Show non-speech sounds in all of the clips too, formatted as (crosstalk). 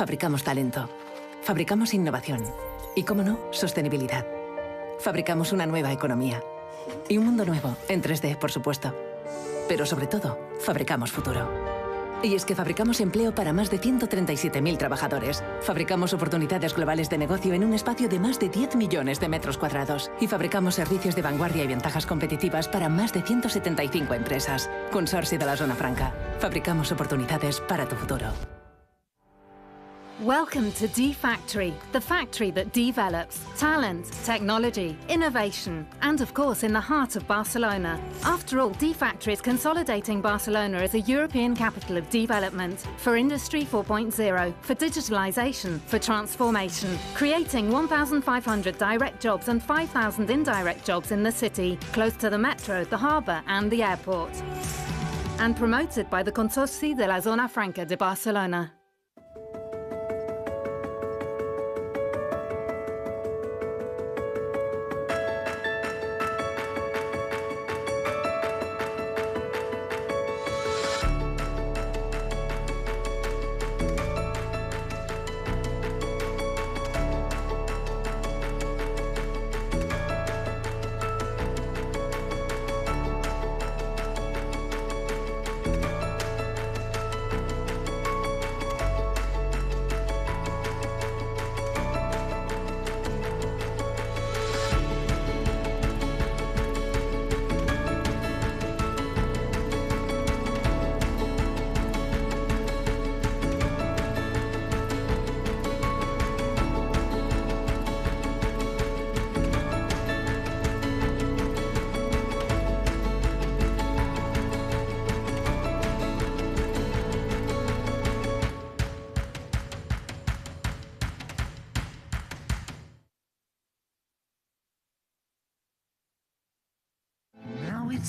Fabricamos talento. Fabricamos innovación. Y, cómo no, sostenibilidad. Fabricamos una nueva economía. Y un mundo nuevo, en 3D, por supuesto. Pero sobre todo, fabricamos futuro. Y es que fabricamos empleo para más de 137.000 trabajadores. Fabricamos oportunidades globales de negocio en un espacio de más de 10 millones de metros cuadrados. Y fabricamos servicios de vanguardia y ventajas competitivas para más de 175 empresas. Consorcio de la Zona Franca. Fabricamos oportunidades para tu futuro. Welcome to D Factory, the factory that develops talent, technology, innovation, and of course in the heart of Barcelona. After all, D Factory is consolidating Barcelona as a European capital of development for Industry 4.0, for digitalization, for transformation, creating 1,500 direct jobs and 5,000 indirect jobs in the city, close to the metro, the harbour, and the airport. And promoted by the Consorci de la Zona Franca de Barcelona.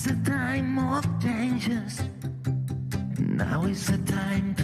It's a time of changes. Now is the time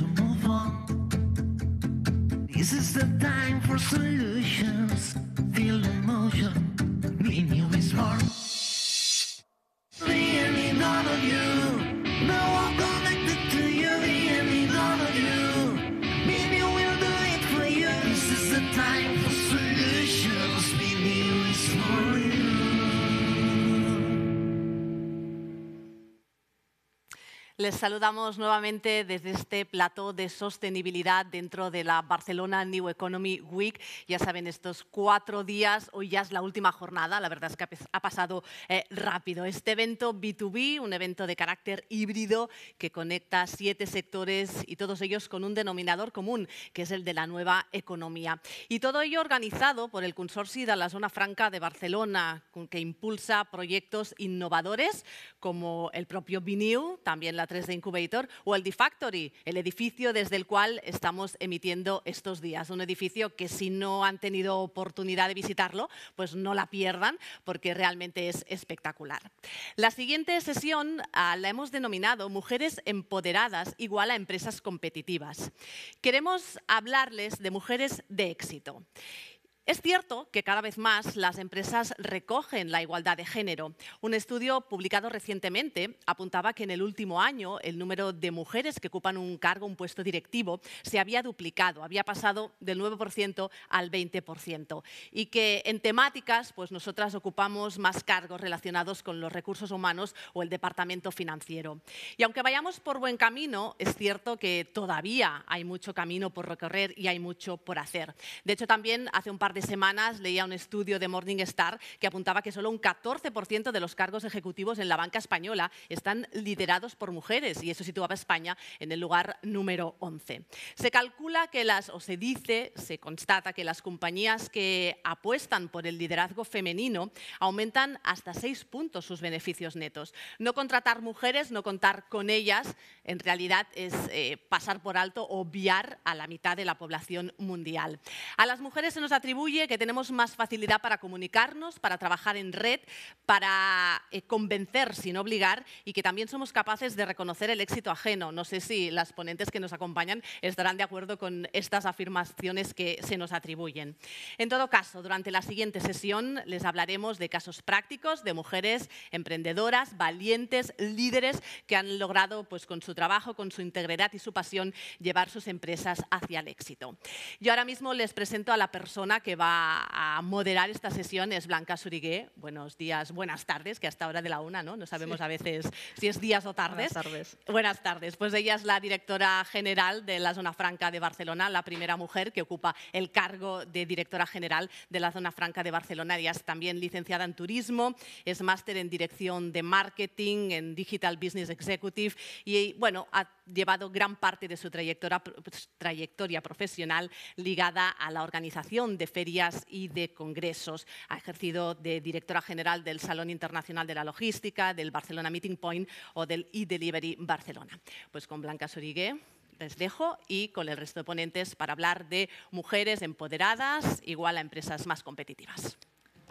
les saludamos nuevamente desde este plato de sostenibilidad dentro de la Barcelona New Economy Week. Ya saben, estos cuatro días, hoy ya es la última jornada, la verdad es que ha pasado eh, rápido. Este evento B2B, un evento de carácter híbrido que conecta siete sectores y todos ellos con un denominador común, que es el de la nueva economía. Y todo ello organizado por el Consorcio de la Zona Franca de Barcelona, que impulsa proyectos innovadores como el propio BNEW, también la 3 de Incubator, o el DeFactory, factory el edificio desde el cual estamos emitiendo estos días. Un edificio que si no han tenido oportunidad de visitarlo, pues no la pierdan porque realmente es espectacular. La siguiente sesión ah, la hemos denominado Mujeres empoderadas igual a empresas competitivas. Queremos hablarles de mujeres de éxito. Es cierto que cada vez más las empresas recogen la igualdad de género. Un estudio publicado recientemente apuntaba que en el último año el número de mujeres que ocupan un cargo, un puesto directivo, se había duplicado, había pasado del 9% al 20%. Y que en temáticas, pues nosotras ocupamos más cargos relacionados con los recursos humanos o el departamento financiero. Y aunque vayamos por buen camino, es cierto que todavía hay mucho camino por recorrer y hay mucho por hacer. De hecho, también hace un par de semanas leía un estudio de Morningstar que apuntaba que solo un 14% de los cargos ejecutivos en la banca española están liderados por mujeres y eso situaba a España en el lugar número 11. Se calcula que las, o se dice, se constata que las compañías que apuestan por el liderazgo femenino aumentan hasta 6 puntos sus beneficios netos. No contratar mujeres, no contar con ellas, en realidad es eh, pasar por alto, obviar a la mitad de la población mundial. A las mujeres se nos atribuye que tenemos más facilidad para comunicarnos, para trabajar en red, para eh, convencer sin obligar y que también somos capaces de reconocer el éxito ajeno. No sé si las ponentes que nos acompañan estarán de acuerdo con estas afirmaciones que se nos atribuyen. En todo caso, durante la siguiente sesión les hablaremos de casos prácticos de mujeres emprendedoras, valientes, líderes que han logrado pues, con su trabajo, con su integridad y su pasión llevar sus empresas hacia el éxito. Yo ahora mismo les presento a la persona que va a moderar esta sesión es Blanca Surigué. Buenos días, buenas tardes, que hasta ahora de la una, ¿no? No sabemos a veces si es días o tardes. Buenas tardes. Buenas tardes. Pues ella es la directora general de la Zona Franca de Barcelona, la primera mujer que ocupa el cargo de directora general de la Zona Franca de Barcelona. Ella es también licenciada en turismo, es máster en dirección de marketing, en Digital Business Executive y, bueno, ha llevado gran parte de su trayectoria, trayectoria profesional ligada a la organización de ferias días y de congresos. Ha ejercido de directora general del Salón Internacional de la Logística, del Barcelona Meeting Point o del e-Delivery Barcelona. Pues con Blanca Sorigué les dejo y con el resto de ponentes para hablar de mujeres empoderadas igual a empresas más competitivas.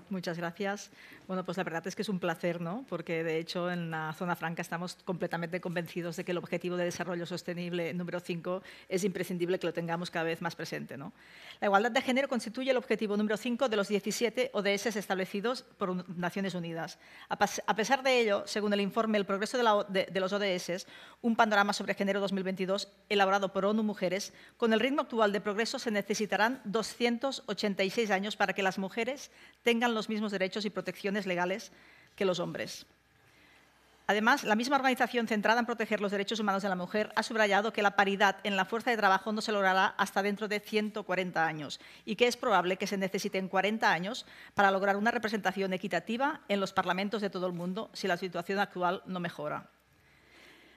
Muchas gracias. Bueno, pues la verdad es que es un placer, ¿no? Porque de hecho en la zona franca estamos completamente convencidos de que el objetivo de desarrollo sostenible número 5 es imprescindible que lo tengamos cada vez más presente, ¿no? La igualdad de género constituye el objetivo número 5 de los 17 ODS establecidos por Naciones Unidas. A pesar de ello, según el informe El progreso de, de los ODS, un panorama sobre género 2022 elaborado por ONU Mujeres, con el ritmo actual de progreso se necesitarán 286 años para que las mujeres tengan los mismos derechos y protecciones legales que los hombres. Además, la misma organización centrada en proteger los derechos humanos de la mujer ha subrayado que la paridad en la fuerza de trabajo no se logrará hasta dentro de 140 años y que es probable que se necesiten 40 años para lograr una representación equitativa en los parlamentos de todo el mundo si la situación actual no mejora.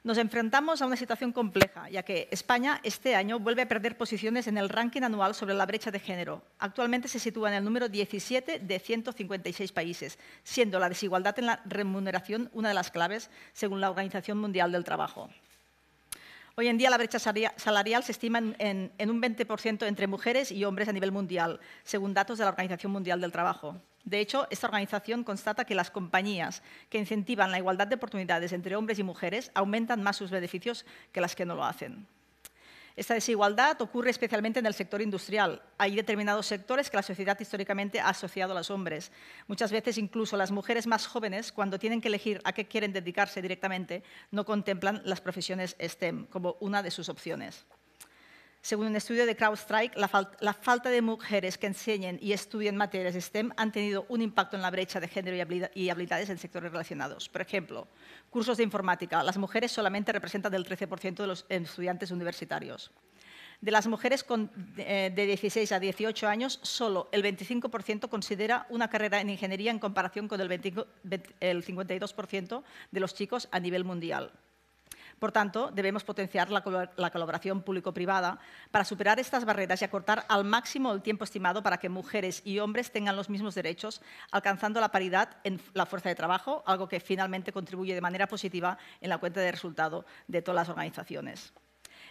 Nos enfrentamos a una situación compleja, ya que España este año vuelve a perder posiciones en el ranking anual sobre la brecha de género. Actualmente se sitúa en el número 17 de 156 países, siendo la desigualdad en la remuneración una de las claves, según la Organización Mundial del Trabajo. Hoy en día la brecha salarial se estima en, un 20% entre mujeres y hombres a nivel mundial, según datos de la Organización Mundial del Trabajo. De hecho, esta organización constata que las compañías que incentivan la igualdad de oportunidades entre hombres y mujeres aumentan más sus beneficios que las que no lo hacen. Esta desigualdad ocurre especialmente en el sector industrial. Hay determinados sectores que la sociedad históricamente ha asociado a los hombres. Muchas veces incluso las mujeres más jóvenes, cuando tienen que elegir a qué quieren dedicarse directamente, no contemplan las profesiones STEM como una de sus opciones. Según un estudio de CrowdStrike, la, falta de mujeres que enseñen y estudien materias STEM han tenido un impacto en la brecha de género y, habilidades en sectores relacionados. Por ejemplo, cursos de informática. Las mujeres solamente representan el 13% de los estudiantes universitarios. De las mujeres eh, de 16 a 18 años, solo el 25% considera una carrera en ingeniería en comparación con el 52% de los chicos a nivel mundial. Por tanto, debemos potenciar la, colaboración público-privada para superar estas barreras y acortar al máximo el tiempo estimado para que mujeres y hombres tengan los mismos derechos, alcanzando la paridad en la fuerza de trabajo, algo que finalmente contribuye de manera positiva en la cuenta de resultado de todas las organizaciones.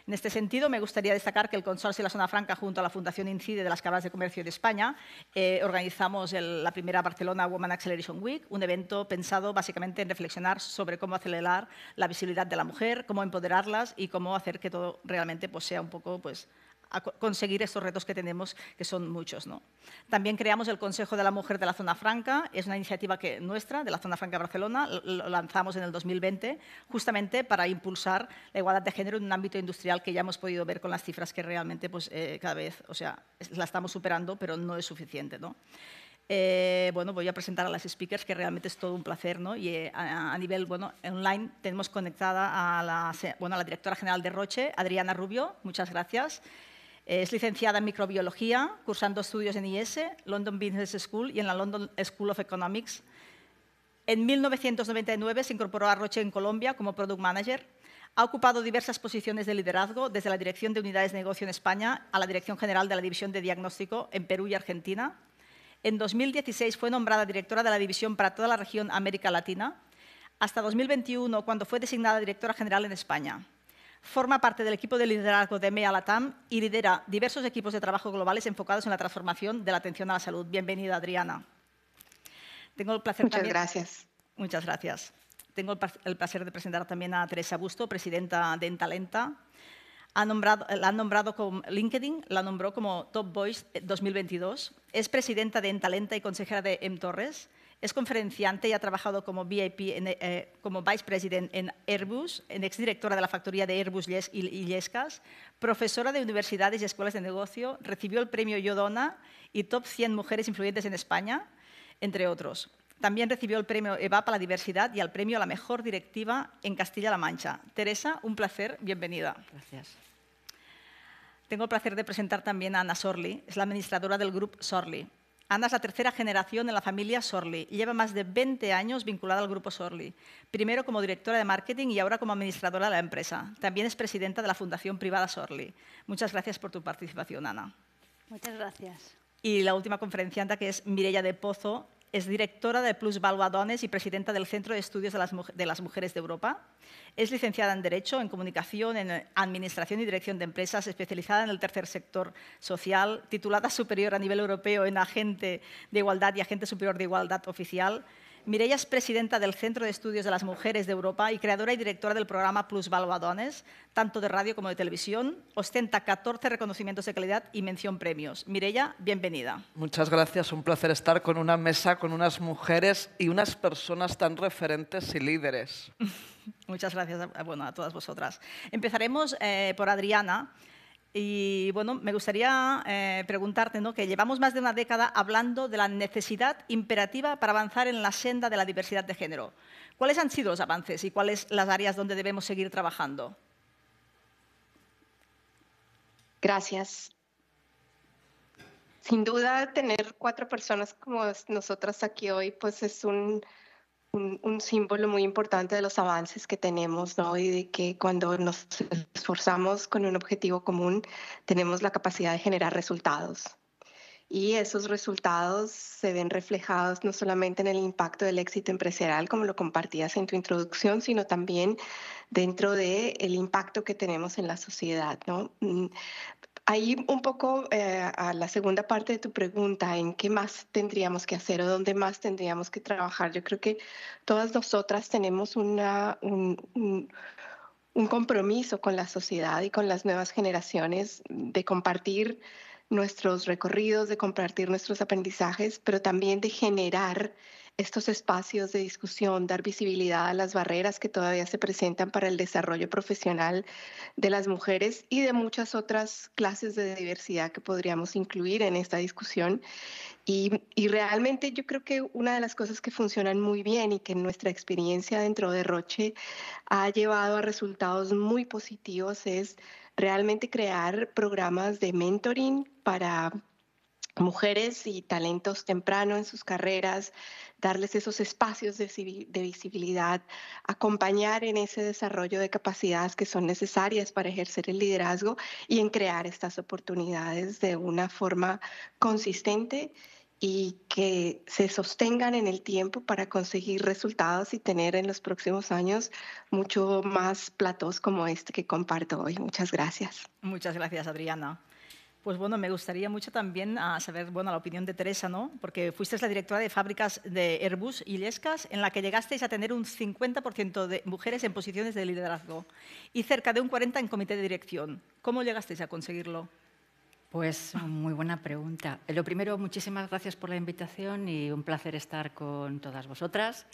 En este sentido, me gustaría destacar que el Consorcio de la Zona Franca, junto a la Fundación Incide de las Cámaras de Comercio de España, eh, organizamos la primera Barcelona Woman Acceleration Week, un evento pensado básicamente en reflexionar sobre cómo acelerar la visibilidad de la mujer, cómo empoderarlas y cómo hacer que todo realmente pues, sea un poco pues, a conseguir estos retos que tenemos, que son muchos. ¿no? También creamos el Consejo de la Mujer de la Zona Franca, es una iniciativa que, nuestra, de la Zona Franca Barcelona, lo lanzamos en el 2020, justamente para impulsar la igualdad de género en un ámbito industrial que ya hemos podido ver con las cifras que realmente pues, eh, cada vez, o sea, la estamos superando, pero no es suficiente. ¿no? Eh, bueno, voy a presentar a las speakers, que realmente es todo un placer, ¿no? Y eh, a, nivel, bueno, online tenemos conectada a la, bueno, a la directora general de Roche, Adriana Rubio, muchas gracias. Eh, es licenciada en microbiología, cursando estudios en IS, London Business School y en la London School of Economics. En 1999 se incorporó a Roche en Colombia como Product Manager. Ha ocupado diversas posiciones de liderazgo, desde la Dirección de Unidades de Negocio en España a la Dirección General de la División de Diagnóstico en Perú y Argentina. En 2016 fue nombrada directora de la División para toda la región América Latina, hasta 2021, cuando fue designada directora general en España. Forma parte del equipo de liderazgo de MEA Latam y lidera diversos equipos de trabajo globales enfocados en la transformación de la atención a la salud. Bienvenida, Adriana. Tengo el placer Muchas gracias. Muchas gracias. Tengo el placer de presentar también a Teresa Busto, presidenta de Entalenta. Ha nombrado, la han nombrado con LinkedIn, la nombró como Top Voice 2022. Eh, es presidenta de Entalenta y consejera de M. Torres. Es conferenciante y ha trabajado como VIP, eh, como Vice President en Airbus, en exdirectora de la factoría de Airbus Yes y profesora de universidades y escuelas de negocio, recibió el premio Yodona y Top 100 Mujeres Influyentes en España, entre otros. También recibió el premio EVAP a la diversidad y el premio a la mejor directiva en Castilla-La Mancha. Teresa, un placer, bienvenida. Gracias. Tengo el placer de presentar también a Ana Sorli, es la administradora del Grupo Sorli. Ana es la tercera generación en la familia Sorli y lleva más de 20 años vinculada al grupo Sorli, primero como directora de marketing y ahora como administradora de la empresa. También es presidenta de la Fundación Privada Sorli. Muchas gracias por tu participación, Ana. Muchas gracias. Y la última conferenciante, que es Mireia de Pozo, es directora de Plus Adones y presidenta del Centro de Estudios de las, Mujeres de Europa. Es licenciada en Derecho, en Comunicación, en Administración y Dirección de Empresas, especializada en el tercer sector social, titulada superior a nivel europeo en Agente de Igualdad y Agente Superior de Igualdad Oficial, Mirella es presidenta del Centro de Estudios de las Mujeres de Europa y creadora y directora del programa Plus Adones, tanto de radio como de televisión. Ostenta 14 reconocimientos de calidad y mención premios. Mirella, bienvenida. Muchas gracias, un placer estar con una mesa con unas mujeres y unas personas tan referentes y líderes. (laughs) Muchas gracias a, bueno, a todas vosotras. Empezaremos eh, por Adriana, y bueno, me gustaría eh, preguntarte, ¿no? que llevamos más de una década hablando de la necesidad imperativa para avanzar en la senda de la diversidad de género. ¿Cuáles han sido los avances y cuáles las áreas donde debemos seguir trabajando? Gracias. Sin duda, tener cuatro personas como nosotras aquí hoy, pues es un, un, símbolo muy importante de los avances que tenemos, ¿no? Y de que cuando nos esforzamos con un objetivo común, tenemos la capacidad de generar resultados. Y esos resultados se ven reflejados no solamente en el impacto del éxito empresarial, como lo compartías en tu introducción, sino también dentro del el impacto que tenemos en la sociedad. ¿no? Mm, Ahí un poco eh, a la segunda parte de tu pregunta, en qué más tendríamos que hacer o dónde más tendríamos que trabajar. Yo creo que todas nosotras tenemos un compromiso con la sociedad y con las nuevas generaciones de compartir nuestros recorridos, de compartir nuestros aprendizajes, pero también de generar estos espacios de discusión, dar visibilidad a las barreras que todavía se presentan para el desarrollo profesional de las mujeres y de muchas otras clases de diversidad que podríamos incluir en esta discusión. Y, realmente yo creo que una de las cosas que funcionan muy bien y que nuestra experiencia dentro de Roche ha llevado a resultados muy positivos es realmente crear programas de mentoring para mujeres y talentos temprano en sus carreras, darles esos espacios de, visibilidad, acompañar en ese desarrollo de capacidades que son necesarias para ejercer el liderazgo y en crear estas oportunidades de una forma consistente y que se sostengan en el tiempo para conseguir resultados y tener en los próximos años mucho más platos como este que comparto hoy. Muchas gracias. Muchas gracias, Adriana. Pues bueno, me gustaría mucho también ah, saber bueno, la opinión de Teresa, ¿no? porque fuisteis la directora de fábricas de Airbus y Lescas, en la que llegasteis a tener un 50% de mujeres en posiciones de liderazgo y cerca de un 40% en comité de dirección. ¿Cómo llegasteis a conseguirlo? Pues muy buena pregunta. Eh, lo primero, muchísimas gracias por la invitación y un placer estar con todas vosotras.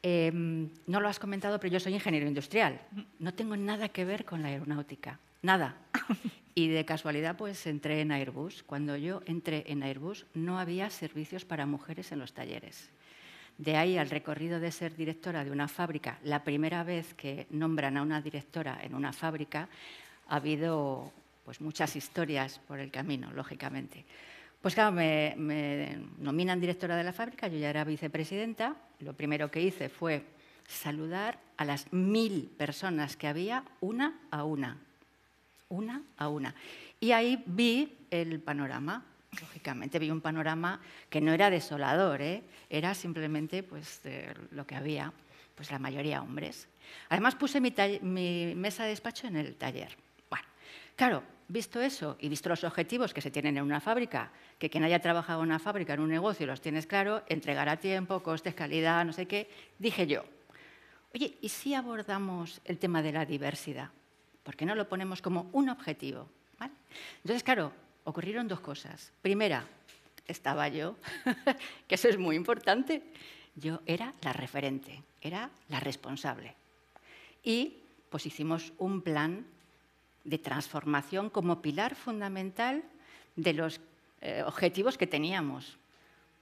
Em, no lo has comentado, pero yo soy ingeniero industrial. No tengo nada que ver con la aeronáutica. Nada. (laughs) Y de casualidad, pues entré en Airbus. Cuando yo entré en Airbus, no había servicios para mujeres en los talleres. De ahí al recorrido de ser directora de una fábrica, la primera vez que nombran a una directora en una fábrica, ha habido pues, muchas historias por el camino, lógicamente. Pues claro, me, me nominan directora de la fábrica, yo ya era vicepresidenta. Lo primero que hice fue saludar a las mil personas que había, una a una, una a una. Y ahí vi el panorama, lógicamente vi un panorama que no era desolador, ¿eh? era simplemente pues, lo que había, pues la mayoría hombres. Además puse mi, mesa de despacho en el taller. Bueno, claro, visto eso y visto los objetivos que se tienen en una fábrica, que quien haya trabajado en una fábrica, en un negocio, los tienes claro, entregar a tiempo, costes, calidad, no sé qué, dije yo, oye, ¿y si abordamos el tema de la diversidad? ¿Por qué no lo ponemos como un objetivo? ¿Vale? Entonces, claro, ocurrieron dos cosas. Primera, estaba yo, (laughs) que eso es muy importante, yo era la referente, era la responsable. Y pues hicimos un plan de transformación como pilar fundamental de los eh, objetivos que teníamos.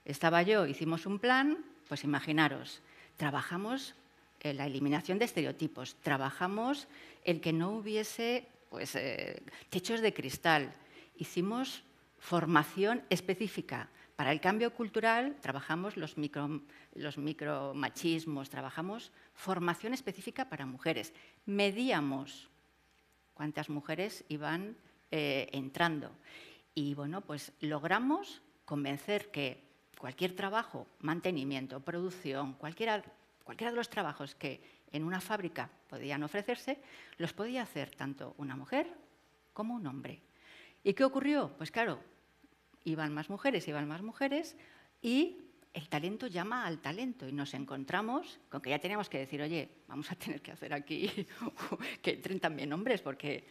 Estaba yo, hicimos un plan, pues imaginaros, trabajamos eh, la eliminación de estereotipos. Trabajamos el que no hubiese pues, eh, techos de cristal. Hicimos formación específica. Para el cambio cultural trabajamos los, micro, los micromachismos, trabajamos formación específica para mujeres. Medíamos cuántas mujeres iban eh, entrando. Y bueno, pues logramos convencer que cualquier trabajo, mantenimiento, producción, cualquier cualquiera de los trabajos que en una fábrica podían ofrecerse, los podía hacer tanto una mujer como un hombre. ¿Y qué ocurrió? Pues claro, iban más mujeres, iban más mujeres y el talento llama al talento y nos encontramos con que ya teníamos que decir, oye, vamos a tener que hacer aquí (laughs) que entren también hombres porque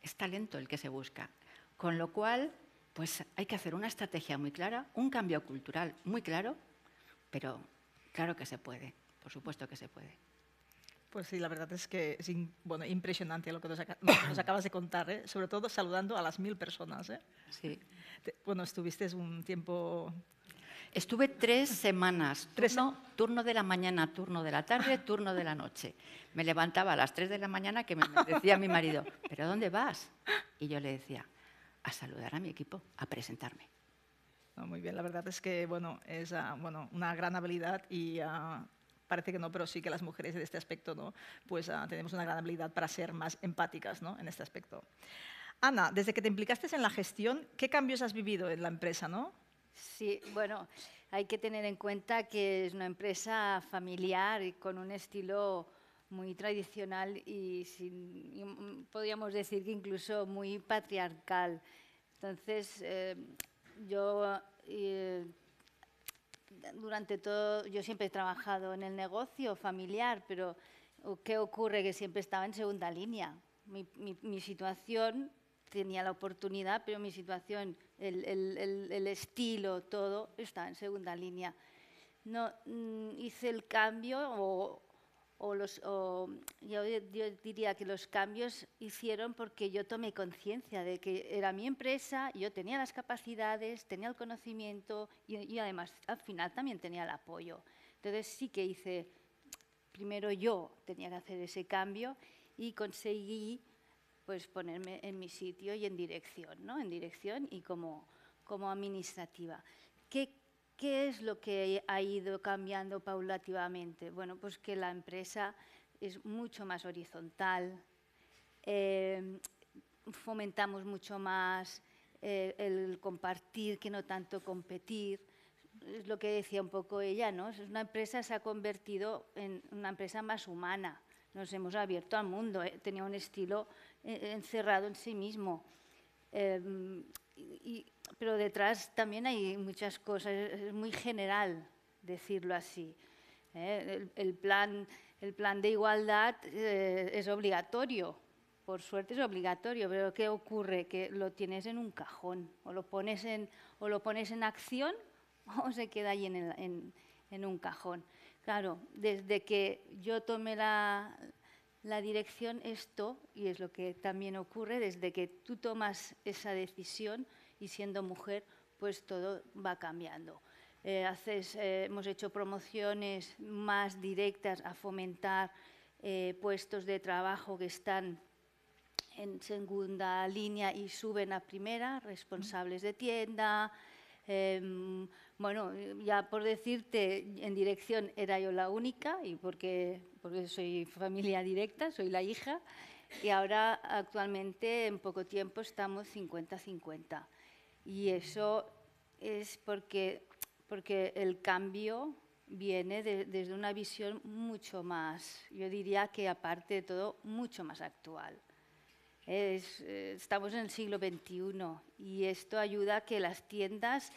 es talento el que se busca. Con lo cual, pues hay que hacer una estrategia muy clara, un cambio cultural muy claro, pero Claro que se puede, por supuesto que se puede. Pues sí, la verdad es que es bueno, impresionante lo que nos, acabas de contar, ¿eh? sobre todo saludando a las mil personas. ¿eh? Sí. bueno, estuviste un tiempo... Estuve tres semanas, turno, turno de la mañana, turno de la tarde, turno de la noche. Me levantaba a las tres de la mañana que me decía mi marido, ¿pero dónde vas? Y yo le decía, a saludar a mi equipo, a presentarme. Muy bien, la verdad es que bueno, es ah, bueno, una gran habilidad y ah, parece que no, pero sí que las mujeres en este aspecto ¿no? pues, ah, tenemos una gran habilidad para ser más empáticas en este aspecto. Ana, desde que te implicaste en la gestión, ¿qué cambios has vivido en la empresa? ¿no? Sí, bueno, hay que tener en cuenta que es una empresa familiar y con un estilo muy tradicional y, mm, podríamos decir que incluso muy patriarcal. Entonces, eh, yo eh, durante todo, yo siempre he trabajado en el negocio familiar, pero ¿qué ocurre? Que siempre estaba en segunda línea. Mi, situación, tenía la oportunidad, pero mi situación, el, estilo, todo, estaba en segunda línea. No, mm, hice el cambio o, o los, yo, diría que los cambios hicieron porque yo tomé conciencia de que era mi empresa, yo tenía las capacidades, tenía el conocimiento y, además al final también tenía el apoyo. Entonces sí que hice, primero yo tenía que hacer ese cambio y conseguí pues ponerme en mi sitio y en dirección, ¿no? En dirección y como, como administrativa. ¿Qué ¿Qué es lo que ha ido cambiando paulativamente? Bueno, pues que la empresa es mucho más horizontal, eh, fomentamos mucho más eh, el compartir que no tanto competir. Es lo que decía un poco ella, ¿no? Es una empresa se ha convertido en una empresa más humana. Nos hemos abierto al mundo, eh, tenía un estilo encerrado en sí mismo y, pero detrás también hay muchas cosas, es muy general decirlo así. ¿eh? El, plan, el plan de igualdad eh, es obligatorio, por suerte es obligatorio, pero ¿qué ocurre? Que lo tienes en un cajón, o lo pones en, o lo pones en acción (laughs) o se queda ahí en, en, en un cajón. Claro, desde que yo tomé la, la dirección es y es lo que también ocurre desde que tú tomas esa decisión y siendo mujer, pues todo va cambiando. Eh, eh, hemos hecho promociones más directas a fomentar eh, puestos de trabajo que están en segunda línea y suben a primera, responsables de tienda, em, bueno, ya por decirte, en dirección era yo la única y porque, porque soy familia directa, soy la hija, y ahora actualmente en poco tiempo estamos 50-50. Y eso es porque, porque el cambio viene desde una visión mucho más, yo diría que aparte de todo, mucho más actual. Eh, estamos en el siglo XXI y esto ayuda a que las tiendas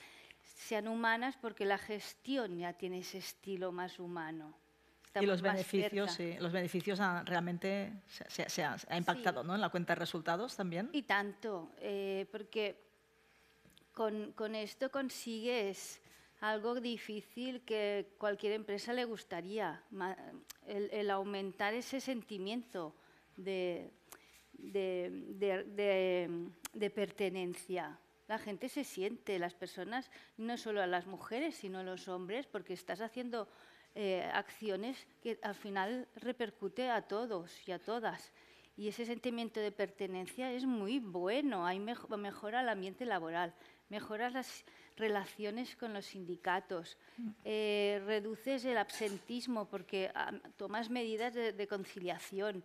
sean humanas porque la gestión ya tiene ese estilo más humano. y los beneficios, sí, los beneficios han, ah, realmente se, ha, impactado ¿no? en la cuenta de resultados también. Y tanto, eh, porque con, esto consigues algo difícil que cualquier empresa le gustaría, el, aumentar ese sentimiento de pertenencia. La gente se siente, las personas, no solo a las mujeres, sino a los hombres, porque estás haciendo eh, acciones que al final repercute a todos y a todas. Y ese sentimiento de pertenencia es muy bueno, hay mejora el ambiente laboral, mejoras las relaciones con los sindicatos, mm. eh, reduces el absentismo porque ah, tomas medidas de, de conciliación.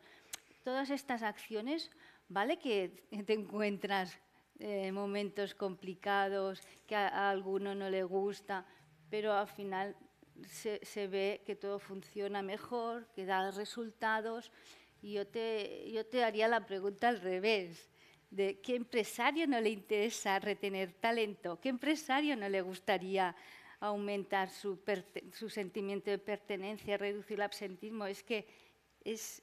Todas estas acciones, ¿vale? Que te encuentras eh, momentos complicados, que a, alguno no le gusta, pero al final se, ve que todo funciona mejor, que da resultados. Y yo te, yo haría la pregunta al revés, de qué empresario no le interesa retener talento, qué empresario no le gustaría aumentar su, sentimiento de pertenencia, reducir el absentismo. Es que, es,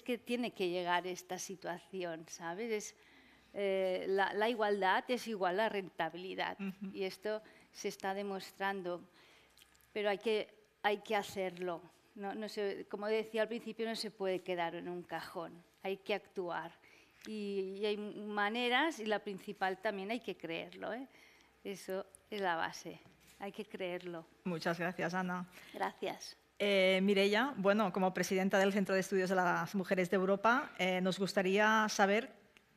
que tiene que llegar esta situación, ¿sabes? Eh, la, igualdad es igual a rentabilidad. Y esto se está demostrando. Pero hay que, hay que hacerlo. No, no se, como decía al principio, no se puede quedar en un cajón. Hay que actuar. Y, hay maneras, y la principal también hay que creerlo. ¿eh? Eso es la base. Hay que creerlo. Muchas gracias, Ana. Gracias. Eh, bueno, como presidenta del Centro de Estudios de las Mujeres de Europa, eh, nos gustaría saber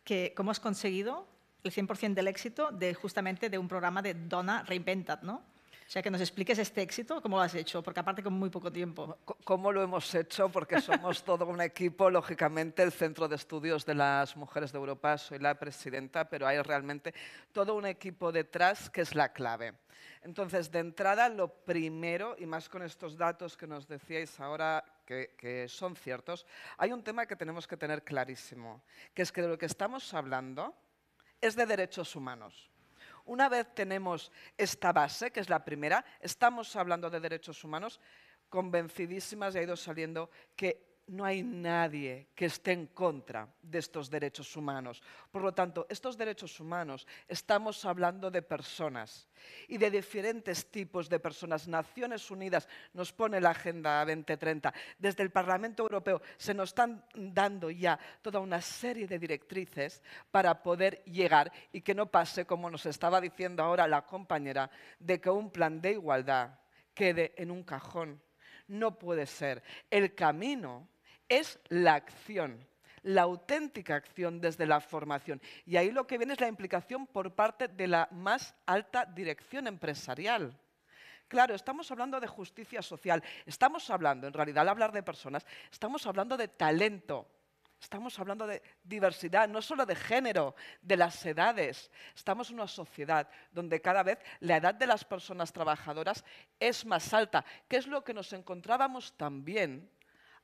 que cómo has conseguido el 100% del éxito de justamente de un programa de Dona Reinventad, ¿no? O sea, que nos expliques este éxito, cómo lo has hecho, porque aparte con muy poco tiempo. ¿Cómo lo hemos hecho? Porque somos (laughs) todo un equipo, lógicamente, el Centro de Estudios de las Mujeres de Europa, soy la presidenta, pero hay realmente todo un equipo detrás que es la clave. Entonces, de entrada, lo primero, y más con estos datos que nos decíais ahora que, son ciertos, hay un tema que tenemos que tener clarísimo, que es que de lo que estamos hablando es de derechos humanos. Una vez tenemos esta base, que es la primera, estamos hablando de derechos humanos, convencidísimas, y ha ido saliendo que no hay nadie que esté en contra de estos derechos humanos. Por lo tanto, estos derechos humanos estamos hablando de personas y de diferentes tipos de personas. Naciones Unidas nos pone la Agenda 2030. Desde el Parlamento Europeo se nos están dando ya toda una serie de directrices para poder llegar y que no pase, como nos estaba diciendo ahora la compañera, de que un plan de igualdad quede en un cajón. No puede ser. El camino es la acción, la auténtica acción desde la formación. Y ahí lo que viene es la implicación por parte de la más alta dirección empresarial. Claro, estamos hablando de justicia social, estamos hablando, en realidad al hablar de personas, estamos hablando de talento, estamos hablando de diversidad, no solo de género, de las edades. Estamos en una sociedad donde cada vez la edad de las personas trabajadoras es más alta, que es lo que nos encontrábamos también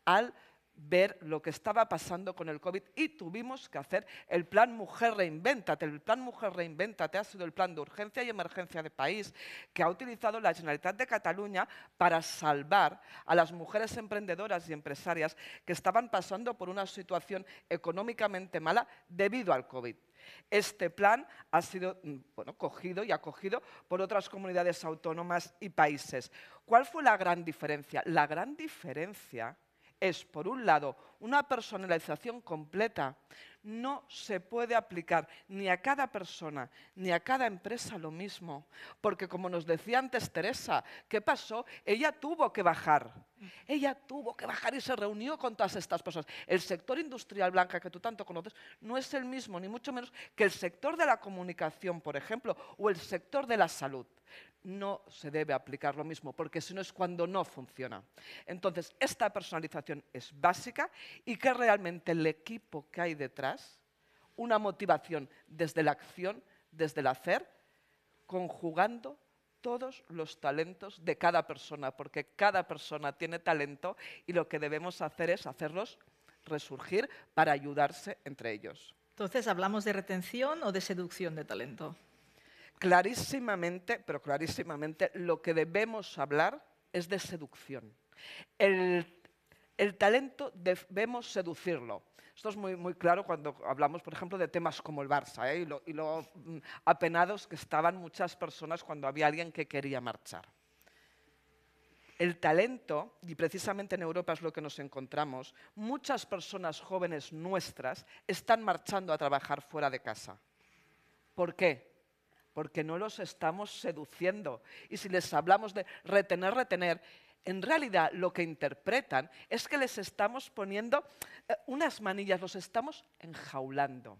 al ver lo que estaba pasando con el COVID y tuvimos que hacer el plan Mujer Reinvéntate. El plan Mujer Reinvéntate ha sido el plan de urgencia y emergencia de país que ha utilizado la Generalitat de Cataluña para salvar a las mujeres emprendedoras y empresarias que estaban pasando por una situación económicamente mala debido al COVID. Este plan ha sido mm, bueno, cogido y acogido por otras comunidades autónomas y países. ¿Cuál fue la gran diferencia? La gran diferencia es, por un lado, una personalización completa. No se puede aplicar ni a cada persona ni a cada empresa lo mismo, porque como nos decía antes Teresa, ¿qué pasó? Ella tuvo que bajar. Ella tuvo que bajar y se reunió con todas estas personas. El sector industrial blanca que tú tanto conoces no es el mismo, ni mucho menos que el sector de la comunicación, por ejemplo, o el sector de la salud no se debe aplicar lo mismo, porque si no es cuando no funciona. Entonces, esta personalización es básica y que realmente el equipo que hay detrás, una motivación desde la acción, desde el hacer, conjugando todos los talentos de cada persona, porque cada persona tiene talento y lo que debemos hacer es hacerlos resurgir para ayudarse entre ellos. Entonces, ¿hablamos de retención o de seducción de talento? clarísimamente, pero clarísimamente, lo que debemos hablar es de seducción. El, talento debemos seducirlo. Esto es muy, muy claro cuando hablamos, por ejemplo, de temas como el Barça ¿eh? y, lo, y lo mm, apenados que estaban muchas personas cuando había alguien que quería marchar. El talento, y precisamente en Europa es lo que nos encontramos, muchas personas jóvenes nuestras están marchando a trabajar fuera de casa. ¿Por qué? porque no los estamos seduciendo. Y si les hablamos de retener, retener, en realidad lo que interpretan es que les estamos poniendo eh, unas manillas, los estamos enjaulando.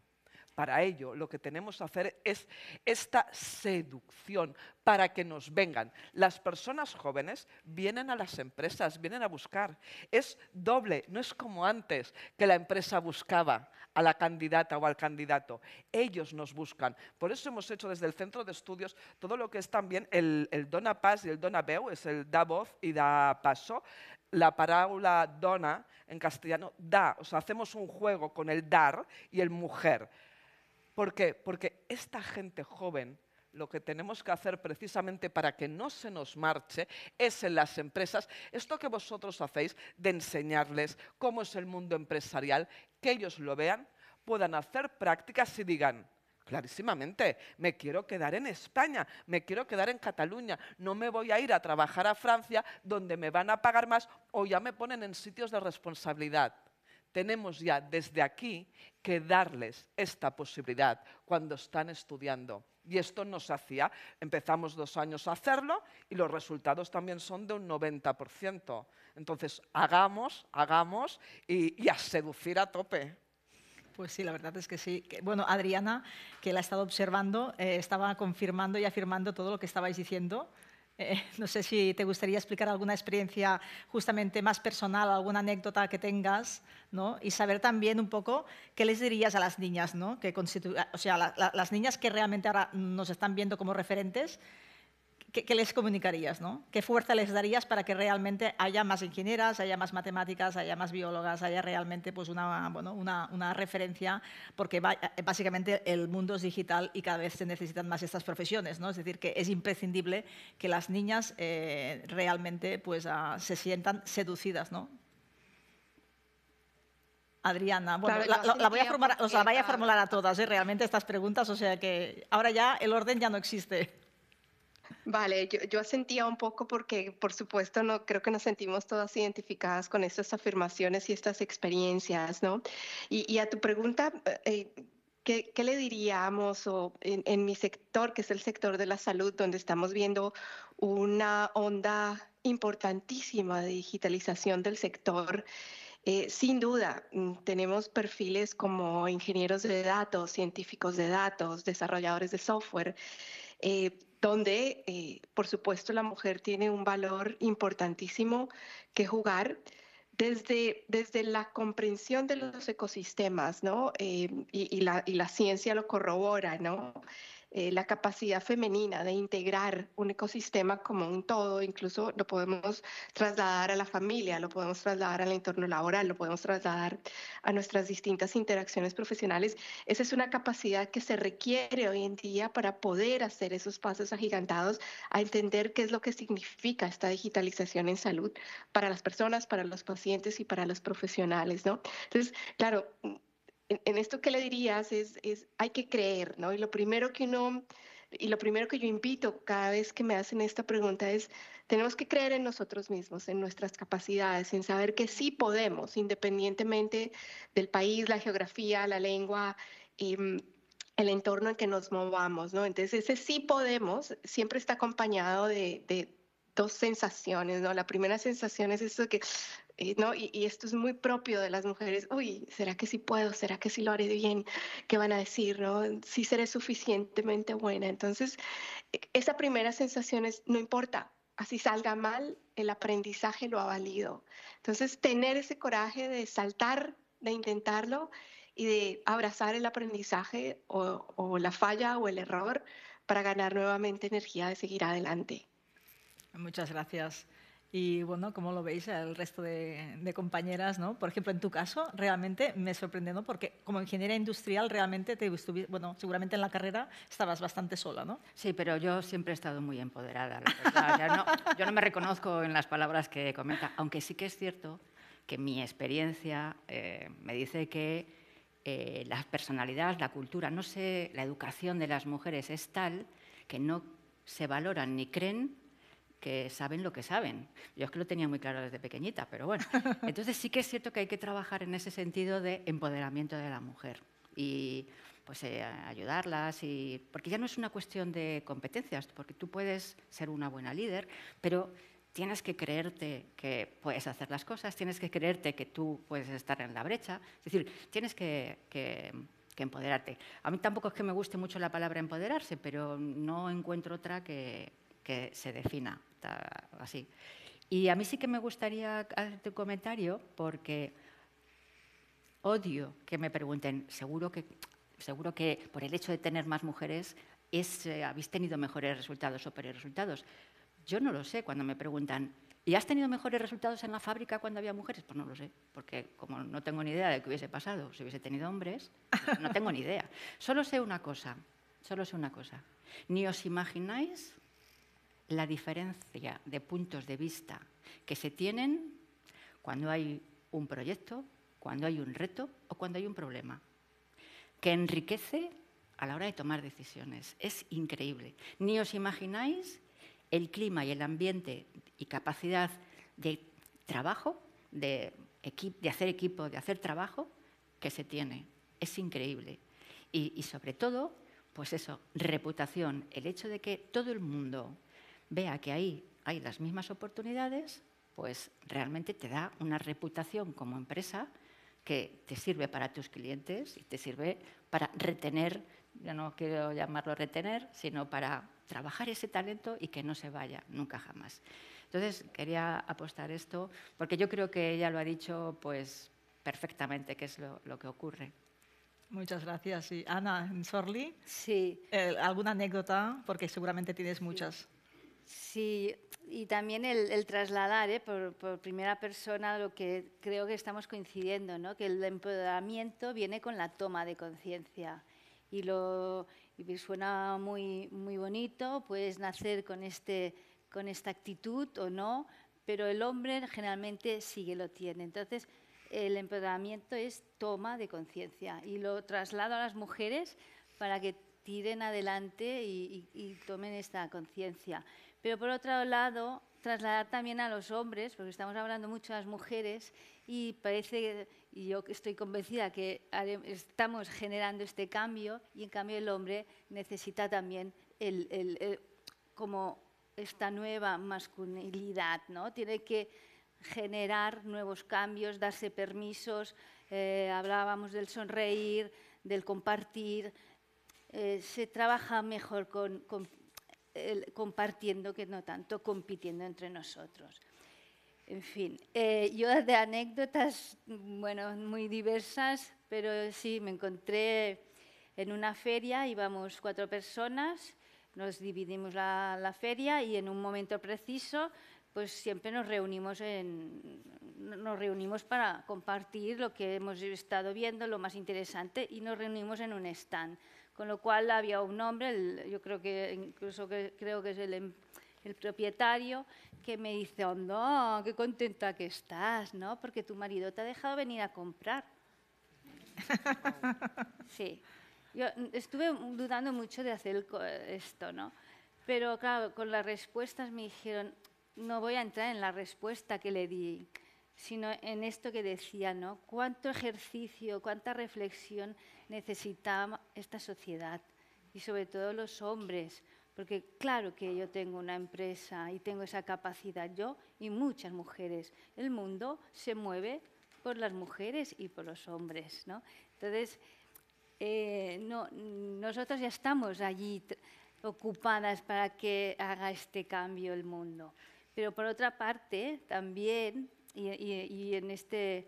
Para ello, lo que tenemos que hacer es esta seducción para que nos vengan. Las personas jóvenes vienen a las empresas, vienen a buscar. Es doble, no es como antes, que la empresa buscaba a la candidata o al candidato. Ellos nos buscan. Por eso hemos hecho desde el centro de estudios todo lo que es también el, el Dona Paz y el Dona Beu, es el da voz y da paso. La parábola dona en castellano da, o sea, hacemos un juego con el dar y el mujer ¿Por qué? Porque esta gente joven lo que tenemos que hacer precisamente para que no se nos marche es en las empresas esto que vosotros hacéis de enseñarles cómo es el mundo empresarial, que ellos lo vean, puedan hacer prácticas y digan, Clarísimamente, me quiero quedar en España, me quiero quedar en Cataluña, no me voy a ir a trabajar a Francia donde me van a pagar más o ya me ponen en sitios de responsabilidad tenemos ya desde aquí que darles esta posibilidad cuando están estudiando. Y esto nos hacía, empezamos dos años a hacerlo y los resultados también son de un 90%. Entonces, hagamos, hagamos y, a seducir a tope. Pues sí, la verdad es que sí. Bueno, Adriana, que la ha estado observando, eh, estaba confirmando y afirmando todo lo que estabais diciendo. Eh, (laughs) no sé si te gustaría explicar alguna experiencia justamente más personal, alguna anécdota que tengas, Y saber también un poco qué les dirías a las niñas, Que o sea, las niñas que realmente ahora nos están viendo como referentes, ¿qué, les comunicarías? ¿no? ¿Qué fuerza les darías para que realmente haya más ingenieras, haya más matemáticas, haya más biólogas, haya realmente pues, una, bueno, una, referencia? Porque básicamente el mundo es digital y cada vez se necesitan más estas profesiones. ¿no? Es decir, que es imprescindible que las niñas eh, realmente pues, ah, se sientan seducidas Adriana, bueno, la, voy a la voy a ah, formular a todas, ¿eh? realmente estas preguntas, o sea que ahora ya el orden ya no existe. Vale, yo, yo asentía un poco porque, por supuesto, no creo que nos sentimos todas identificadas con estas afirmaciones y estas experiencias, ¿no? Y, a tu pregunta, eh, ¿Qué, ¿qué, le diríamos o en, mi sector, que es el sector de la salud, donde estamos viendo una onda importantísima de digitalización del sector? Eh, sin duda, mm, tenemos perfiles como ingenieros de datos, científicos de datos, desarrolladores de software, eh, donde, eh, por supuesto, la mujer tiene un valor importantísimo que jugar desde, desde la comprensión de los ecosistemas, ¿no? Eh, y, la, y, la, ciencia lo corrobora, ¿no? Eh, la capacidad femenina de integrar un ecosistema como un todo, incluso lo podemos trasladar a la familia, lo podemos trasladar al entorno laboral, lo podemos trasladar a nuestras distintas interacciones profesionales. Esa es una capacidad que se requiere hoy en día para poder hacer esos pasos agigantados a entender qué es lo que significa esta digitalización en salud para las personas, para los pacientes y para los profesionales, ¿no? Entonces, claro, en, esto que le dirías es, hay que creer, ¿no? Y lo primero que uno, y lo primero que yo invito cada vez que me hacen esta pregunta es, tenemos que creer en nosotros mismos, en nuestras capacidades, en saber que sí podemos, independientemente del país, la geografía, la lengua. Y, em, el entorno en que nos movamos, ¿no? Entonces, ese sí podemos siempre está acompañado de, de dos sensaciones, ¿no? La primera sensación es eso que ¿no? Y, esto es muy propio de las mujeres, uy, ¿será que sí puedo? ¿Será que sí lo haré bien? ¿Qué van a decir? ¿no? ¿Sí seré suficientemente buena? Entonces, e, esa primera sensación es, no importa, así salga mal, el aprendizaje lo ha valido. Entonces, tener ese coraje de saltar, de intentarlo y de abrazar el aprendizaje o la falla o el error para ganar nuevamente energía de seguir adelante. Muchas gracias. Y bueno, como lo veis el resto de, compañeras? ¿no? Por ejemplo, en tu caso, realmente me sorprende ¿no? porque como ingeniera industrial, realmente te bueno, seguramente en la carrera estabas bastante sola, ¿no? Sí, pero yo siempre he estado muy empoderada, yo no me reconozco en las palabras que comenta, aunque sí que es cierto que mi experiencia eh, me dice que eh, las personalidades la cultura, no sé, la educación de las mujeres es tal que no se valoran ni creen que saben lo que saben. Yo es que lo tenía muy claro desde pequeñita, pero bueno. (laughs) Entonces sí que es cierto que hay que trabajar en ese sentido de empoderamiento de la mujer y pues eh, ayudarlas y porque ya no es una cuestión de competencias, porque tú puedes ser una buena líder, pero tienes que creerte que puedes hacer las cosas, tienes que creerte que tú puedes estar en la brecha, es decir, tienes que empoderarte. A mí tampoco es que me guste mucho la palabra empoderarse, pero no encuentro otra que, que se defina así. Y a mí sí que me gustaría hacerte comentario porque odio que me pregunten, seguro que, seguro que por el hecho de tener más mujeres es, eh, habéis tenido mejores resultados o peores resultados. Yo no lo sé cuando me preguntan, ¿y has tenido mejores resultados en la fábrica cuando había mujeres? Pues no lo sé, porque como no tengo ni idea de qué hubiese pasado si hubiese tenido hombres, no tengo ni idea. Solo sé una cosa, solo sé una cosa. Ni os imagináis la diferencia de puntos de vista que se tienen cuando hay un proyecto, cuando hay un reto o cuando hay un problema, que enriquece a la hora de tomar decisiones. Es increíble. Ni os imagináis el clima y el ambiente y capacidad de trabajo, de, hacer equipo, de hacer trabajo que se tiene. Es increíble. Y, y sobre todo, pues eso, reputación, el hecho de que todo el mundo vea que ahí hay las mismas oportunidades, pues realmente te da una reputación como empresa que te sirve para tus clientes y te sirve para retener, yo no quiero llamarlo retener, sino para trabajar ese talento y que no se vaya nunca jamás. Entonces, quería apostar esto porque yo creo que ella lo ha dicho pues perfectamente, que es lo, que ocurre. Muchas gracias. Y Ana, Sorli, sí. Eh, ¿alguna anécdota? Porque seguramente tienes muchas. Sí, y también el, trasladar ¿eh? por, primera persona lo que creo que estamos coincidiendo, ¿no? que el empoderamiento viene con la toma de conciencia. Y, lo, suena muy, muy bonito, puedes nacer con, este, con esta actitud o no, pero el hombre generalmente sigue lo tiene. Entonces, el empoderamiento es toma de conciencia y lo traslado a las mujeres para que tiren adelante y tomen esta conciencia. Pero por otro lado, trasladar también a los hombres, porque estamos hablando mucho de las mujeres y parece, y yo estoy convencida que estamos generando este cambio y en cambio el hombre necesita también el, como esta nueva masculinidad, ¿no? Tiene que generar nuevos cambios, darse permisos, eh, hablábamos del sonreír, del compartir, eh, se trabaja mejor con, con compartiendo que no tanto compitiendo entre nosotros. En fin, eh, yo de anécdotas, bueno, muy diversas, pero sí, me encontré en una feria, íbamos cuatro personas, nos dividimos la, la feria y en un momento preciso, pues siempre nos reunimos, en, nos reunimos para compartir lo que hemos estado viendo, lo más interesante, y nos reunimos en un stand con lo cual había un hombre, yo creo que incluso que, creo que es el, em, el propietario, que me dice, oh, no, qué contenta que estás, ¿no? Porque tu marido te ha dejado venir a comprar. (laughs) Sí. Yo estuve dudando mucho de hacer esto, ¿no? Pero claro, con las respuestas me dijeron, no voy a entrar en la respuesta que le di, sino en esto que decía, ¿no? Cuánto ejercicio, cuánta reflexión necesita esta sociedad y sobre todo los hombres, porque claro que yo tengo una empresa y tengo esa capacidad yo y muchas mujeres. El mundo se mueve por las mujeres y por los hombres, ¿no? Entonces, eh, no, nosotros ya estamos allí ocupadas para que haga este cambio el mundo. Pero por otra parte, también, y en este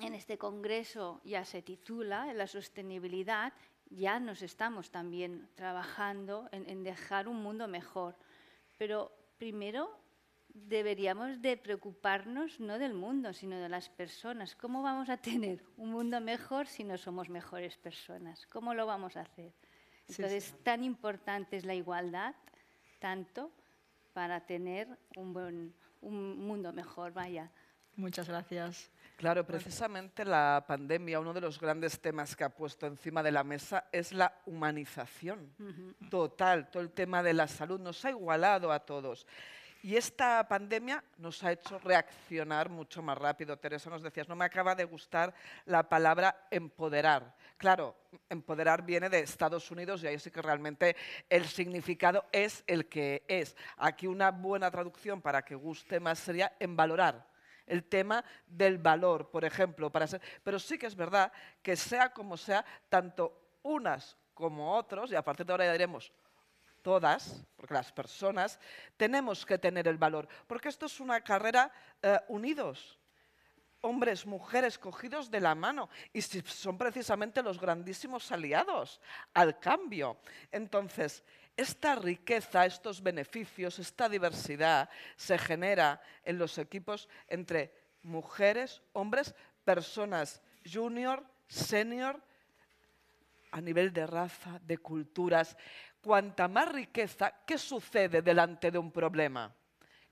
en este Congreso ya se titula La sostenibilidad, ya nos estamos también trabajando en, dejar un mundo mejor. Pero primero deberíamos de preocuparnos no del mundo, sino de las personas. ¿Cómo vamos a tener un mundo mejor si no somos mejores personas? ¿Cómo lo vamos a hacer? Entonces, tan importante es la igualdad, tanto para tener un, buen, un mundo mejor, vaya. Muchas gracias. Claro, precisamente la pandemia, uno de los grandes temas que ha puesto encima de la mesa es la humanización total, todo el tema de la salud nos ha igualado a todos. Y esta pandemia nos ha hecho reaccionar mucho más rápido. Teresa nos decías, no me acaba de gustar la palabra empoderar. Claro, empoderar viene de Estados Unidos y ahí sí que realmente el significado es el que es. Aquí una buena traducción para que guste más sería en valorar el tema del valor, por ejemplo. Para pero sí que es verdad que sea como sea, tanto unas como otros, y a partir de ahora ya diremos todas, porque las personas, tenemos que tener el valor, porque esto es una carrera eh, unidos hombres, mujeres cogidos de la mano y son precisamente los grandísimos aliados al cambio. Entonces, esta riqueza, estos beneficios, esta diversidad se genera en los equipos entre mujeres, hombres, personas junior, senior, a nivel de raza, de culturas. Cuanta más riqueza, ¿qué sucede delante de un problema?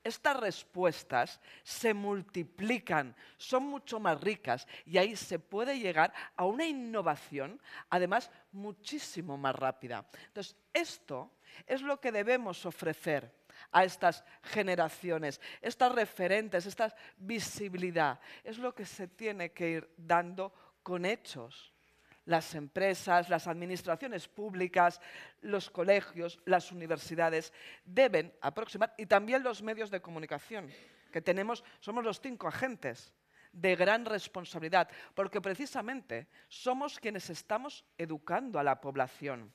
Estas respuestas se multiplican, son mucho más ricas y ahí se puede llegar a una innovación, además, muchísimo más rápida. Entonces, esto es lo que debemos ofrecer a estas generaciones, estas referentes, esta visibilidad. Es lo que se tiene que ir dando con hechos. Las empresas, las administraciones públicas, los colegios, las universidades deben aproximar, y también los medios de comunicación, que tenemos, somos los cinco agentes de gran responsabilidad, porque precisamente somos quienes estamos educando a la población.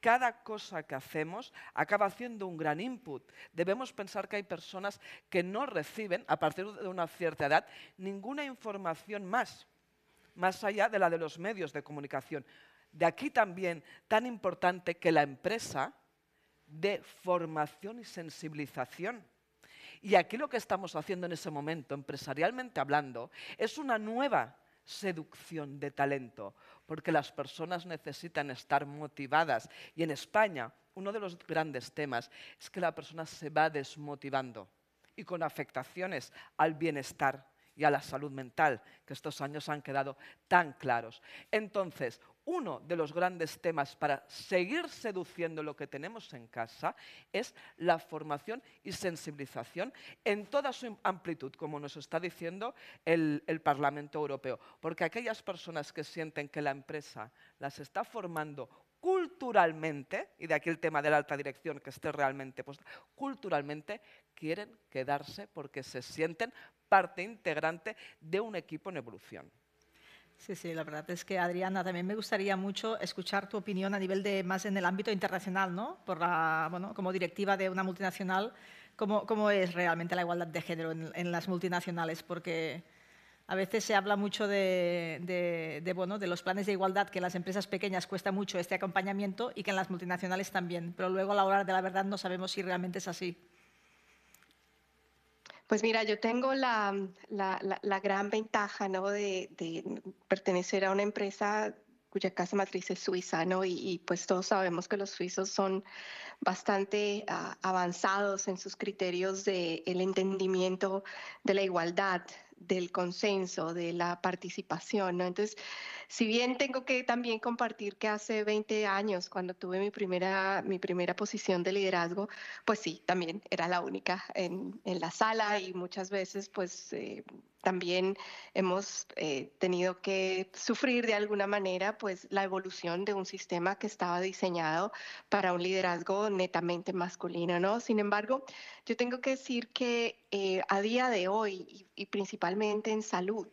Cada cosa que hacemos acaba haciendo un gran input. Debemos pensar que hay personas que no reciben, a partir de una cierta edad, ninguna información más, más allá de la de los medios de comunicación. De aquí también tan importante que la empresa de formación y sensibilización. Y aquí lo que estamos haciendo en ese momento, empresarialmente hablando, es una nueva seducción de talento, porque las personas necesitan estar motivadas. Y en España, uno de los grandes temas es que la persona se va desmotivando y con afectaciones al bienestar y a la salud mental, que estos años han quedado tan claros. Entonces, uno de los grandes temas para seguir seduciendo lo que tenemos en casa es la formación y sensibilización en toda su amplitud, como nos está diciendo el, Parlamento Europeo. Porque aquellas personas que sienten que la empresa las está formando culturalmente, y de aquí el tema de la alta dirección que esté realmente puesta, culturalmente quieren quedarse porque se sienten parte integrante de un equipo en evolución. Sí, sí, la verdad es que Adriana, también me gustaría mucho escuchar tu opinión a nivel de más en el ámbito internacional, ¿no? Por la, bueno, como directiva de una multinacional, ¿cómo, es realmente la igualdad de género en, las multinacionales? Porque a veces se habla mucho de, de, de los planes de igualdad, que en las empresas pequeñas cuesta mucho este acompañamiento y que en las multinacionales también, pero luego a la hora de la verdad no sabemos si realmente es así. Pues mira, yo tengo la, la, la, gran ventaja de, pertenecer a una empresa cuya casa matriz es suiza, ¿no? Y, pues todos sabemos que los suizos son bastante ah, avanzados en sus criterios del el entendimiento de la igualdad, del consenso, de la participación, Entonces, si bien tengo que también compartir que hace 20 años, cuando tuve mi primera, mi primera posición de liderazgo, pues sí, también era la única en, en la sala y muchas veces, pues... Eh, también hemos eh, tenido que sufrir de alguna manera pues la evolución de un sistema que estaba diseñado para un liderazgo netamente masculino, ¿no? Sin embargo, yo tengo que decir que eh, a día de hoy y, principalmente en salud,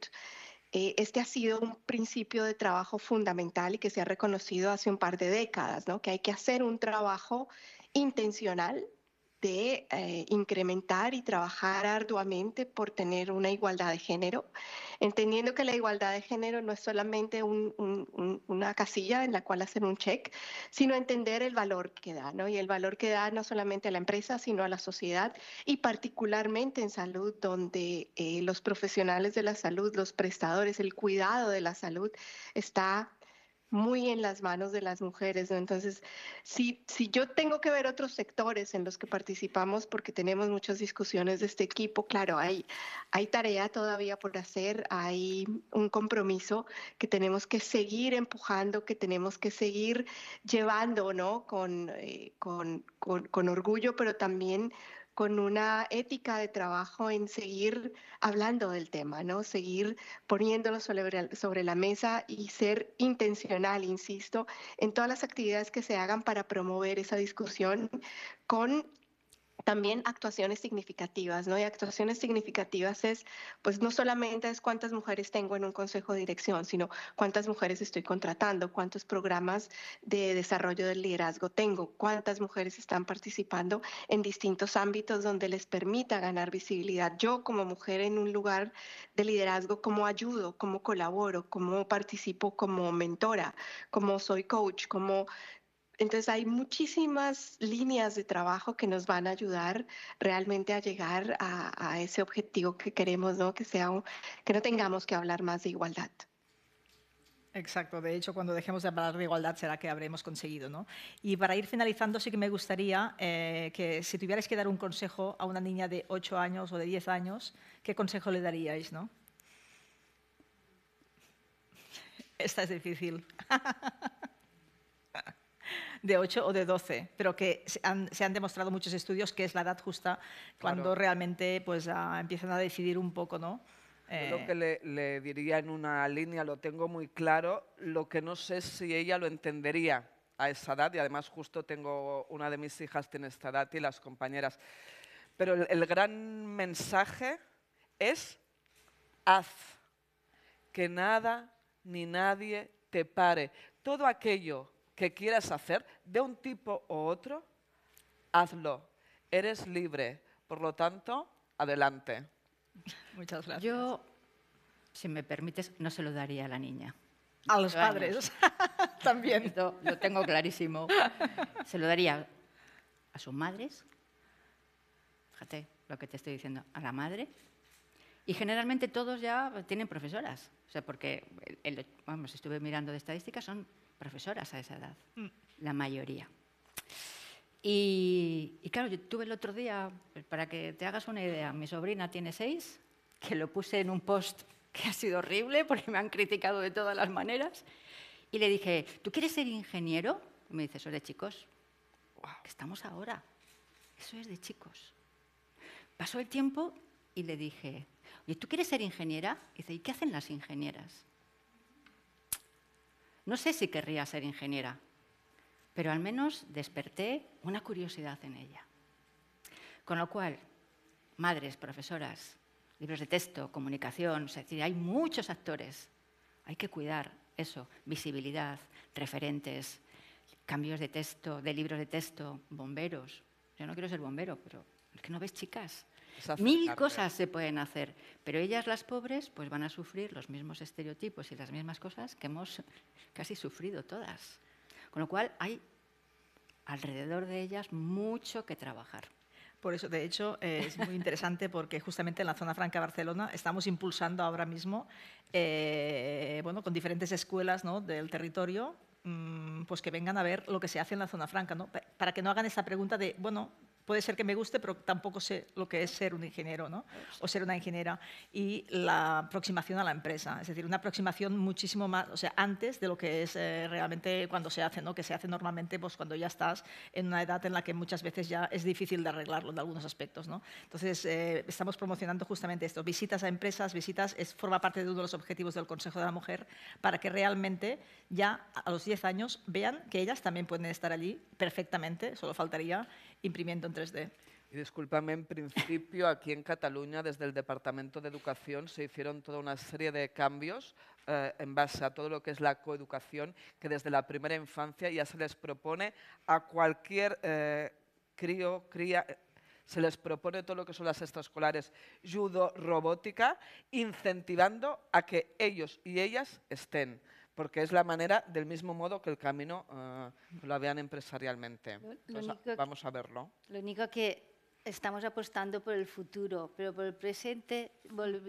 eh, este ha sido un principio de trabajo fundamental y que se ha reconocido hace un par de décadas, ¿no? Que hay que hacer un trabajo intencional de eh, incrementar y trabajar arduamente por tener una igualdad de género, entendiendo que la igualdad de género no es solamente una casilla en la cual hacer un check, sino entender el valor que da, ¿no? Y el valor que da no solamente a la empresa, sino a la sociedad y particularmente en salud, donde eh, los profesionales de la salud, los prestadores, el cuidado de la salud está muy en las manos de las mujeres, ¿no? Entonces, si, si yo tengo que ver otros sectores en los que participamos, porque tenemos muchas discusiones de este equipo, claro, hay, hay tarea todavía por hacer, hay un compromiso que tenemos que seguir empujando, que tenemos que seguir llevando, ¿no? Con, eh, con, con, con orgullo, pero también con una ética de trabajo en seguir hablando del tema, ¿no? Seguir poniéndolo sobre, sobre la mesa y ser intencional, insisto, en todas las actividades que se hagan para promover esa discusión con también actuaciones significativas, ¿no? Y actuaciones significativas es, pues no solamente es cuántas mujeres tengo en un consejo de dirección, sino cuántas mujeres estoy contratando, cuántos programas de desarrollo del liderazgo tengo, cuántas mujeres están participando en distintos ámbitos donde les permita ganar visibilidad. Yo como mujer en un lugar de liderazgo, ¿cómo ayudo? ¿Cómo colaboro? ¿Cómo participo como mentora? ¿Cómo soy coach? ¿Cómo entonces hay muchísimas líneas de trabajo que nos van a ayudar realmente a llegar a, ese objetivo que queremos, ¿no? Que, sea que no tengamos que hablar más de igualdad. Exacto, de hecho, cuando dejemos de hablar de igualdad será que habremos conseguido. ¿no? Y para ir finalizando, sí que me gustaría eh, que si tuvierais que dar un consejo a una niña de 8 años o de 10 años, ¿qué consejo le daríais? ¿no? (laughs) Esta es difícil. (laughs) de 8 o de 12, pero que se han, demostrado muchos estudios que es la edad justa cuando realmente pues, ah, empiezan a decidir un poco, ¿no? lo eh, que le, diría en una línea, lo tengo muy claro, lo que no sé si ella lo entendería a esa edad, y además justo tengo una de mis hijas tiene esta edad y las compañeras, pero el gran mensaje es haz, que nada ni nadie te pare. Todo aquello que quieras hacer de un tipo u otro, hazlo. Eres libre. Por lo tanto, adelante. (laughs) Muchas gracias. Yo, si me permites, no se lo daría a la niña. A los padres (laughs) también. lo tengo clarísimo. Se lo daría a sus madres, fíjate lo que te estoy diciendo, a la madre. Y generalmente todos ya tienen profesoras, o sea, porque, vamos, estuve mirando de estadísticas, son profesoras a esa edad, mm. la mayoría. Y, claro, yo tuve el otro día, para que te hagas una idea, mi sobrina tiene seis, que lo puse en un post que ha sido horrible porque me han criticado de todas las maneras, y le dije, ¿tú quieres ser ingeniero? me dice, eso es de chicos, wow. estamos ahora, eso es de chicos. Pasó el tiempo y le dije, tú quieres ser ingeniera? Y dice, ¿y qué hacen las ingenieras? No sé si querría ser ingeniera, pero al menos desperté una curiosidad en ella. Con lo cual, madres, profesoras, libros de texto, comunicación, hay muchos actores. Hay que cuidar eso, visibilidad, referentes, cambios de texto, de libros de texto, bomberos. Yo no quiero ser bombero, pero es que no ves chicas. Mil cosas se pueden hacer, pero ellas las pobres pues van a sufrir los mismos estereotipos y las mismas cosas que hemos (laughs) casi sufrido todas. Con lo cual hay alrededor de ellas mucho que trabajar. Por eso, de hecho, eh, es muy interesante porque justamente en la zona franca de Barcelona estamos impulsando ahora mismo, eh, bueno, con diferentes escuelas ¿no? del territorio, mm, pues que vengan a ver lo que se hace en la zona franca, ¿no? para que no hagan esa pregunta de, bueno, puede ser que me guste, pero tampoco sé lo que es ser un ingeniero ¿no? o ser una ingeniera. Y la aproximación a la empresa, es decir, una aproximación muchísimo más, o sea, antes de lo que es eh, realmente cuando se hace, ¿no? que se hace normalmente pues, cuando ya estás en una edad en la que muchas veces ya es difícil de arreglarlo en algunos aspectos. ¿no? Entonces, eh, estamos promocionando justamente esto, visitas a empresas, visitas, es, forma parte de uno de los objetivos del Consejo de la Mujer, para que realmente ya a los 10 años vean que ellas también pueden estar allí perfectamente, solo faltaría, imprimiendo en 3D. Y discúlpame, en principio aquí en Cataluña, desde el Departamento de Educación, se hicieron toda una serie de cambios eh, en base a todo lo que es la coeducación, que desde la primera infancia ya se les propone a cualquier eh, crío, cría, se les propone todo lo que son las extraescolares judo robótica, incentivando a que ellos y ellas estén porque es la manera del mismo modo que el camino ah, lo vean empresarialmente. Pues, vamos a verlo. Lo único que estamos apostando por el futuro, pero por el presente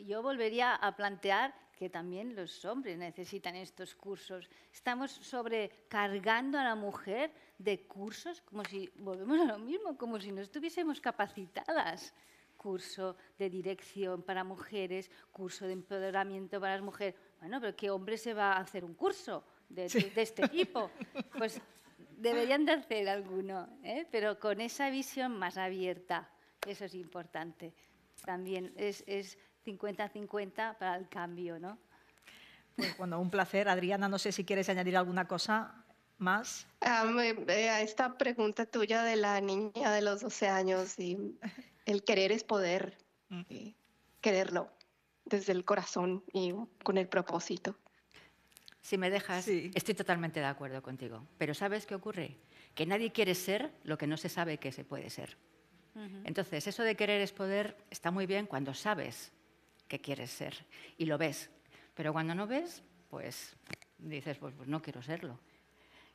yo volvería a plantear que también los hombres necesitan estos cursos. Estamos sobrecargando a la mujer de cursos como si, volvemos a lo mismo, como si no estuviésemos capacitadas curso de dirección para mujeres, curso de empoderamiento para las mujeres. Bueno, pero ¿qué hombre se va a hacer un curso de, este tipo? Pues deberían de hacer alguno, ¿eh? pero con esa visión más abierta. Eso es importante. También es 50-50 para el cambio, ¿no? Pues, bueno, un placer. Adriana, no sé si quieres añadir alguna cosa más. Ah, eh, a esta pregunta tuya de la niña de los 12 años, y el querer es poder, mm. eh, quererlo desde el corazón y con el propósito. Si me dejas, estoy totalmente de acuerdo contigo. Pero ¿sabes qué ocurre? Que nadie quiere ser lo que no se sabe que se puede ser. Entonces, eso de querer es poder está muy bien cuando sabes que quieres ser y lo ves. Pero cuando no ves, pues dices, pues, pues no quiero serlo.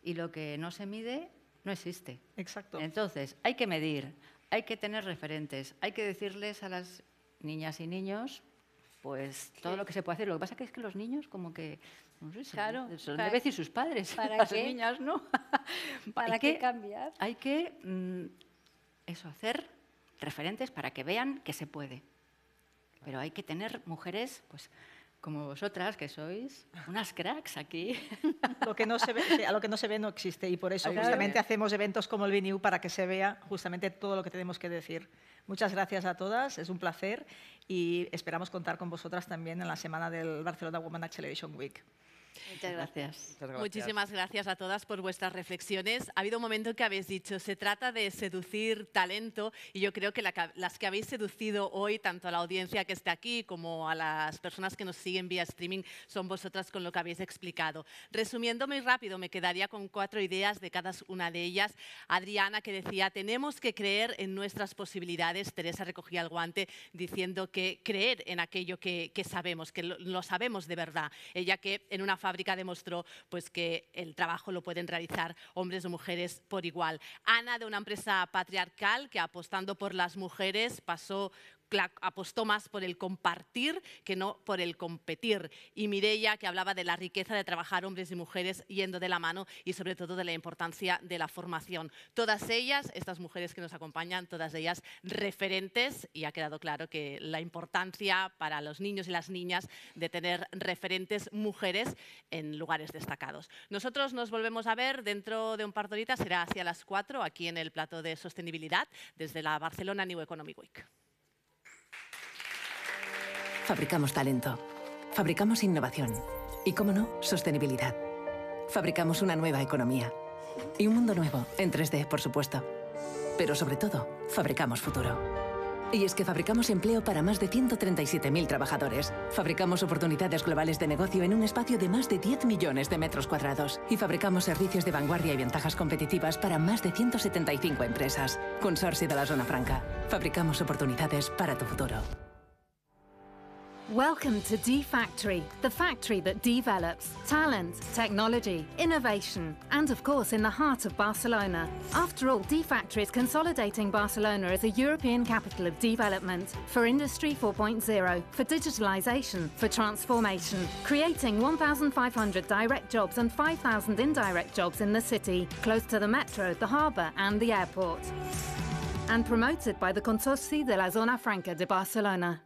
Y lo que no se mide no existe. Exacto. Entonces, hay que medir, hay que tener referentes, hay que decirles a las niñas y niños pues todo lo que se puede hacer. Lo que pasa que es que los niños como que, no sé, claro, son de y sus padres, ¿para (laughs) las niñas, ¿no? (laughs) ¿Para qué que, cambiar? Hay que, mm, eso, hacer referentes para que vean que se puede. Pero hay que tener mujeres, pues, como vosotras que sois unas cracks aquí. (laughs) Lo que se ve, a lo que no se ve no existe y por eso justamente hacemos eventos como el Biniu para que se vea justamente todo lo que tenemos que decir. Muchas gracias a todas, es un placer y esperamos contar con vosotras también en la semana del Barcelona Women Acceleration Week. Muchas gracias. Muchísimas gracias a todas por vuestras reflexiones. Ha habido un momento que habéis dicho, se trata de seducir talento y yo creo que las que habéis seducido hoy, tanto a la audiencia que está aquí como a las personas que nos siguen vía streaming, son vosotras con lo que habéis explicado. Resumiendo muy rápido, me quedaría con cuatro ideas de cada una de ellas. Adriana que decía, tenemos que creer en nuestras posibilidades. Teresa recogía el guante diciendo que creer en aquello que, sabemos, que lo, lo sabemos de verdad. Ella que en una fábrica demostró pues, que el trabajo lo pueden realizar hombres o mujeres por igual. Ana, de una empresa patriarcal que apostando por las mujeres pasó apostó más por el compartir que no por el competir. Y Mireia, que hablaba de la riqueza de trabajar hombres y mujeres yendo de la mano y sobre todo de la importancia de la formación. Todas ellas, estas mujeres que nos acompañan, todas ellas referentes y ha quedado claro que la importancia para los niños y las niñas de tener referentes mujeres en lugares destacados. Nosotros nos volvemos a ver dentro de un par de horitas, será hacia las cuatro, aquí en el plato de sostenibilidad desde la Barcelona New Economic Week. Fabricamos talento. Fabricamos innovación. Y, cómo no, sostenibilidad. Fabricamos una nueva economía. Y un mundo nuevo, en 3D, por supuesto. Pero sobre todo, fabricamos futuro. Y es que fabricamos empleo para más de 137.000 trabajadores. Fabricamos oportunidades globales de negocio en un espacio de más de 10 millones de metros cuadrados. Y fabricamos servicios de vanguardia y ventajas competitivas para más de 175 empresas. Consorcio de la Zona Franca. Fabricamos oportunidades para tu futuro. Welcome to D Factory, the factory that develops talent, technology, innovation, and of course in the heart of Barcelona. After all, D Factory is consolidating Barcelona as a European capital of development for Industry 4.0, for digitalization, for transformation, creating 1,500 direct jobs and 5,000 indirect jobs in the city, close to the metro, the harbour, and the airport. And promoted by the Consorci de la Zona Franca de Barcelona.